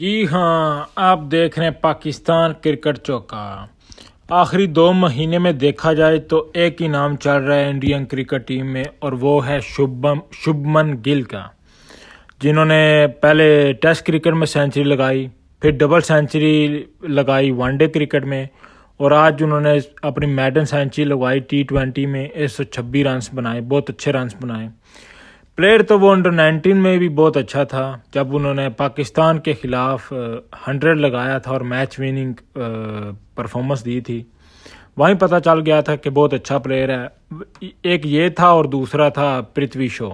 जी हाँ आप देख रहे हैं पाकिस्तान क्रिकेट चौका आखिरी दो महीने में देखा जाए तो एक ही नाम चल रहा है इंडियन क्रिकेट टीम में और वो है शुभम शुभमन गिल का जिन्होंने पहले टेस्ट क्रिकेट में सेंचुरी लगाई फिर डबल सेंचुरी लगाई वनडे क्रिकेट में और आज उन्होंने अपनी मैडन सेंचुरी लगवाई टी ट्वेंटी में एक सौ छब्बीस रन बनाए बहुत अच्छे रन बनाए प्लेयर तो वो अंडर 19 में भी बहुत अच्छा था जब उन्होंने पाकिस्तान के ख़िलाफ़ हंड्रेड लगाया था और मैच विनिंग परफॉर्मेंस दी थी वहीं पता चल गया था कि बहुत अच्छा प्लेयर है एक ये था और दूसरा था पृथ्वी शो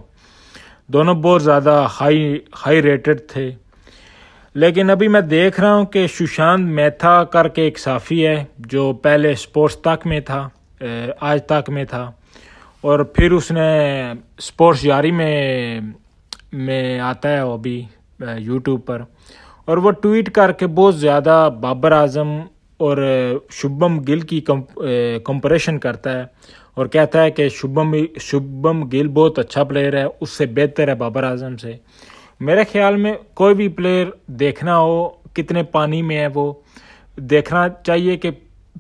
दोनों बहुत ज़्यादा हाई हाई रेटेड थे लेकिन अभी मैं देख रहा हूँ कि सुशांत मेहता करके एक साफ़ी है जो पहले स्पोर्ट्स तक में था आज तक में था और फिर उसने स्पोर्ट्स जारी में में आता है वो भी यूट्यूब पर और वो ट्वीट करके बहुत ज़्यादा बाबर आजम और शुभम गिल की कंपरेशन करता है और कहता है कि शुभम शुभम गिल बहुत अच्छा प्लेयर है उससे बेहतर है बाबर आजम से मेरे ख्याल में कोई भी प्लेयर देखना हो कितने पानी में है वो देखना चाहिए कि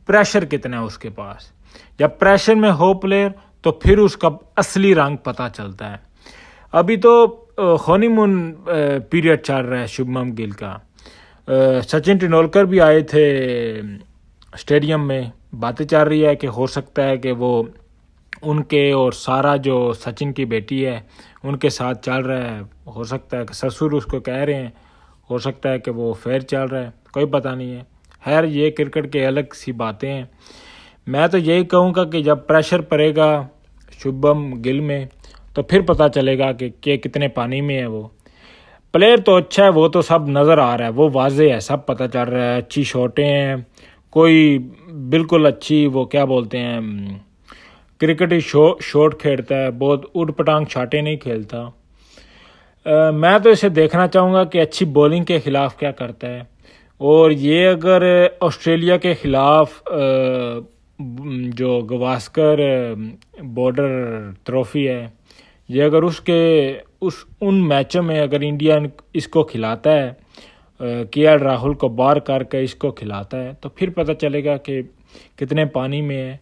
प्रेशर कितना है उसके पास जब प्रेशर में हो प्लेयर तो फिर उसका असली रंग पता चलता है अभी तो हनीमून पीरियड चल रहा है शुभम गिल का सचिन तेंदुलकर भी आए थे स्टेडियम में बातें चल रही है कि हो सकता है कि वो उनके और सारा जो सचिन की बेटी है उनके साथ चल रहा है हो सकता है कि ससुर उसको कह रहे हैं हो सकता है कि वो फेयर चल रहा है कोई पता नहीं है खैर ये क्रिकेट के अलग सी बातें हैं मैं तो यही कहूँगा कि जब प्रेशर पड़ेगा शुभम गिल में तो फिर पता चलेगा कि के कितने पानी में है वो प्लेयर तो अच्छा है वो तो सब नज़र आ रहा है वो वाजे है सब पता चल रहा है अच्छी शॉटें हैं कोई बिल्कुल अच्छी वो क्या बोलते हैं क्रिकेट ही शो शॉट खेलता है बहुत उठ पटांग छाटे नहीं खेलता आ, मैं तो इसे देखना चाहूँगा कि अच्छी बॉलिंग के ख़िलाफ़ क्या करता है और ये अगर ऑस्ट्रेलिया के ख़िलाफ़ जो गवास्कर बॉर्डर ट्रॉफी है ये अगर उसके उस उन मैचों में अगर इंडिया इसको खिलाता है के एल राहुल को बार करके इसको खिलाता है तो फिर पता चलेगा कि कितने पानी में है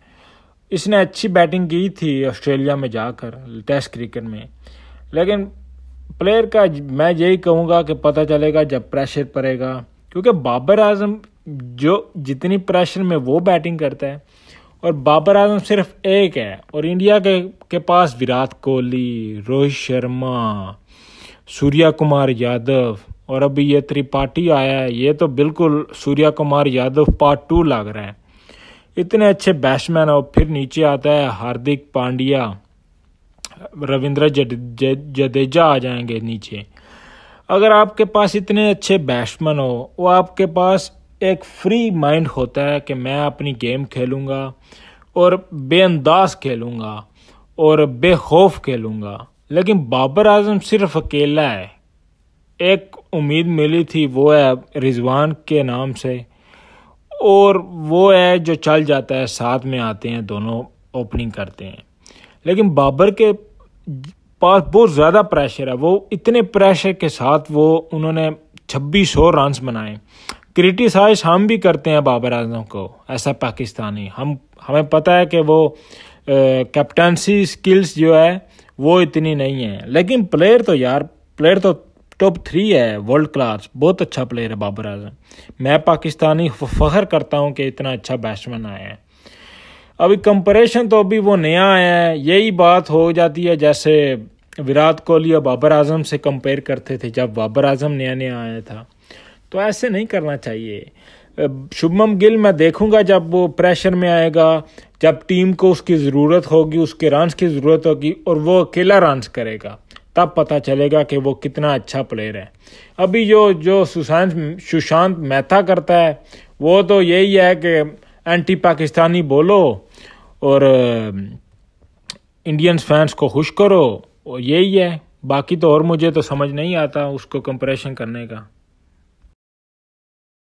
इसने अच्छी बैटिंग की थी ऑस्ट्रेलिया में जाकर टेस्ट क्रिकेट में लेकिन प्लेयर का मैं यही कहूँगा कि पता चलेगा जब प्रेशर पड़ेगा क्योंकि बाबर आजम जो जितनी प्रेशर में वो बैटिंग करता है और बाबर आजम सिर्फ एक है और इंडिया के के पास विराट कोहली रोहित शर्मा सूर्या कुमार यादव और अभी ये त्रिपाठी आया है ये तो बिल्कुल सूर्या कुमार यादव पार्ट टू लग रहा है इतने अच्छे बैट्समैन और फिर नीचे आता है हार्दिक पांड्या रविंद्र जडेजा आ जाएंगे नीचे अगर आपके पास इतने अच्छे बैट्समैन हो वो आपके पास एक फ्री माइंड होता है कि मैं अपनी गेम खेलूँगा और बेअंदाज खेलूँगा और बेखौफ खेलूँगा लेकिन बाबर आजम सिर्फ अकेला है एक उम्मीद मिली थी वो है रिजवान के नाम से और वो है जो चल जाता है साथ में आते हैं दोनों ओपनिंग करते हैं लेकिन बाबर के पास बहुत ज़्यादा प्रेशर है वो इतने प्रेशर के साथ वो उन्होंने छब्बीस सौ रन्स बनाए क्रिटिसाइज हम भी करते हैं बाबर आजम को ऐसा पाकिस्तानी हम हमें पता है कि वो कैप्टनसी स्किल्स जो है वो इतनी नहीं है लेकिन प्लेयर तो यार प्लेयर तो टॉप थ्री है वर्ल्ड क्लास बहुत अच्छा प्लेयर है बाबर आजम मैं पाकिस्तानी फ़ख्र करता हूँ कि इतना अच्छा बैट्समैन आया है अभी कंपरेशन तो अभी वो नया आया है यही बात हो जाती है जैसे विराट कोहली और बाबर आजम से कंपेयर करते थे जब बाबर आजम नया नया आया था तो ऐसे नहीं करना चाहिए शुभम गिल मैं देखूंगा जब वो प्रेशर में आएगा जब टीम को उसकी ज़रूरत होगी उसके रन्स की ज़रूरत होगी और वो अकेला रन्स करेगा तब पता चलेगा कि वो कितना अच्छा प्लेयर है अभी जो जो सुशांत सुशांत मेहता करता है वो तो यही है कि एंटी पाकिस्तानी बोलो और इंडियंस फैंस को खुश करो और यही है बाकी तो और मुझे तो समझ नहीं आता उसको कंप्रेशन करने का